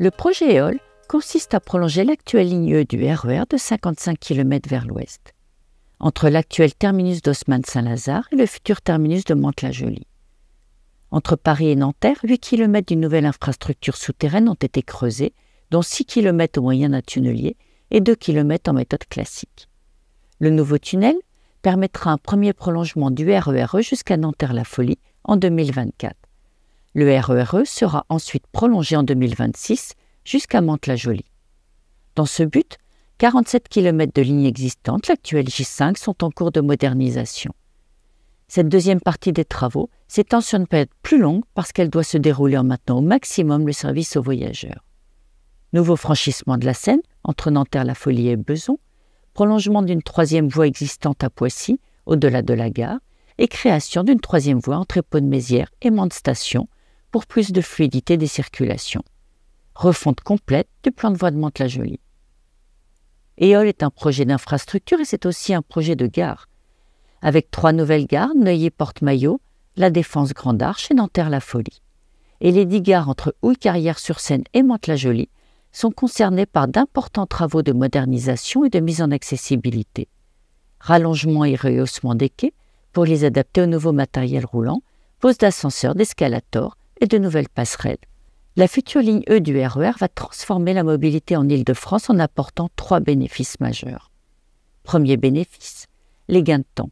Le projet EOL consiste à prolonger l'actuelle ligne e du RER e de 55 km vers l'ouest, entre l'actuel terminus d'Haussmann-Saint-Lazare et le futur terminus de Mantes-la-Jolie. Entre Paris et Nanterre, 8 km d'une nouvelle infrastructure souterraine ont été creusés, dont 6 km au moyen d'un tunnelier et 2 km en méthode classique. Le nouveau tunnel permettra un premier prolongement du RERE e jusqu'à Nanterre-la-Folie en 2024. Le RERE e sera ensuite prolongé en 2026 jusqu'à Mantes-la-Jolie. Dans ce but, 47 km de lignes existantes, l'actuelle J5, sont en cours de modernisation. Cette deuxième partie des travaux s'étend sur une période plus longue parce qu'elle doit se dérouler en maintenant au maximum le service aux voyageurs. Nouveau franchissement de la Seine entre Nanterre-la Folie et Beson, prolongement d'une troisième voie existante à Poissy, au-delà de la gare, et création d'une troisième voie entre de mézières et mantes Station, pour plus de fluidité des circulations. Refonte complète du plan de voie de Mantes-la-Jolie. EOL est un projet d'infrastructure et c'est aussi un projet de gare, avec trois nouvelles gares, Neuilly-Porte-Maillot, La Défense Grande Arche et Nanterre-La Folie. Et les dix gares entre Houille-Carrière-sur-Seine et Mantes-la-Jolie sont concernées par d'importants travaux de modernisation et de mise en accessibilité. Rallongement et rehaussement des quais pour les adapter au nouveau matériel roulant, pose d'ascenseurs, d'escalators et de nouvelles passerelles. La future ligne E du RER e va transformer la mobilité en Île-de-France en apportant trois bénéfices majeurs. Premier bénéfice, les gains de temps.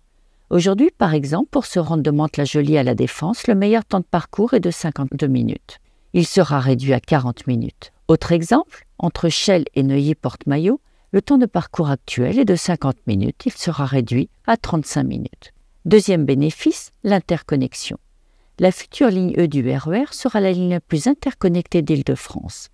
Aujourd'hui, par exemple, pour se rendre de Mantes-la-Jolie à la Défense, le meilleur temps de parcours est de 52 minutes. Il sera réduit à 40 minutes. Autre exemple, entre Chelles et Neuilly-Porte-Maillot, le temps de parcours actuel est de 50 minutes. Il sera réduit à 35 minutes. Deuxième bénéfice, l'interconnexion la future ligne E du RER sera la ligne la plus interconnectée d'Île-de-France.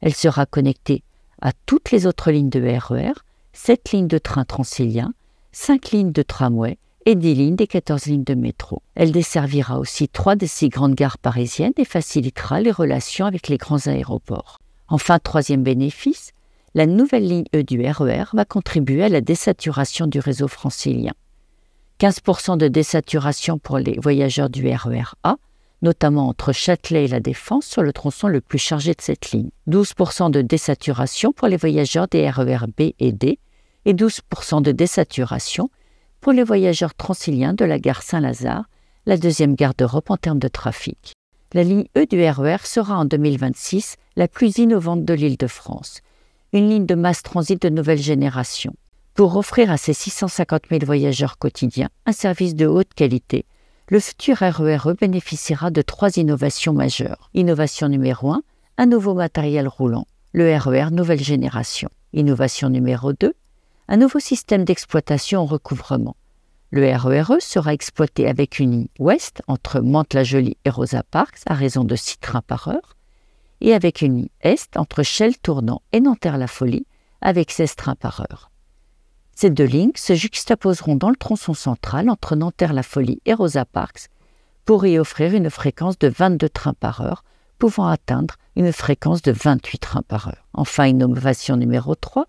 Elle sera connectée à toutes les autres lignes de RER, 7 lignes de trains transilien, 5 lignes de tramway et 10 lignes des 14 lignes de métro. Elle desservira aussi 3 des 6 grandes gares parisiennes et facilitera les relations avec les grands aéroports. Enfin, troisième bénéfice, la nouvelle ligne E du RER va contribuer à la désaturation du réseau francilien. 15% de désaturation pour les voyageurs du RER e A, notamment entre Châtelet et La Défense sur le tronçon le plus chargé de cette ligne. 12% de désaturation pour les voyageurs des RER e B et D et 12% de désaturation pour les voyageurs transiliens de la gare Saint-Lazare, la deuxième gare d'Europe en termes de trafic. La ligne E du RER e sera en 2026 la plus innovante de l'Île-de-France, une ligne de masse transit de nouvelle génération pour offrir à ces 650 000 voyageurs quotidiens un service de haute qualité, le futur RERE e bénéficiera de trois innovations majeures. Innovation numéro 1, un nouveau matériel roulant, le RER e nouvelle génération. Innovation numéro 2, un nouveau système d'exploitation en recouvrement. Le RERE e sera exploité avec une ligne ouest entre Mantes-la-Jolie et Rosa Parks à raison de 6 trains par heure et avec une ligne est entre Chelles-Tournant et Nanterre-la-Folie avec 16 trains par heure. Ces deux lignes se juxtaposeront dans le tronçon central entre Nanterre-La Folie et Rosa Parks pour y offrir une fréquence de 22 trains par heure, pouvant atteindre une fréquence de 28 trains par heure. Enfin, innovation numéro 3,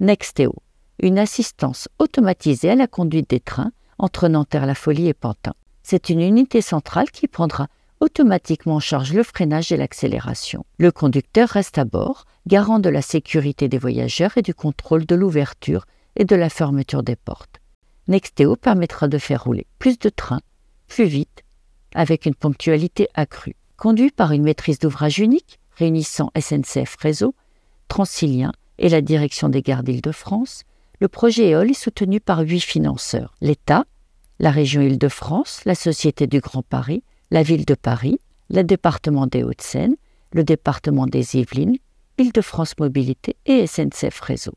Nexteo, une assistance automatisée à la conduite des trains entre Nanterre-La Folie et Pantin. C'est une unité centrale qui prendra automatiquement en charge le freinage et l'accélération. Le conducteur reste à bord, garant de la sécurité des voyageurs et du contrôle de l'ouverture et de la fermeture des portes. Nexteo permettra de faire rouler plus de trains, plus vite, avec une ponctualité accrue. Conduit par une maîtrise d'ouvrage unique, réunissant SNCF Réseau, Transilien et la direction des Gardes d'Île-de-France, le projet EOL est soutenu par huit financeurs l'État, la région Île-de-France, la Société du Grand Paris, la Ville de Paris, le département des Hauts-de-Seine, le département des Yvelines, Île-de-France Mobilité et SNCF Réseau.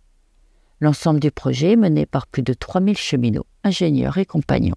L'ensemble du projet est mené par plus de 3000 cheminots, ingénieurs et compagnons.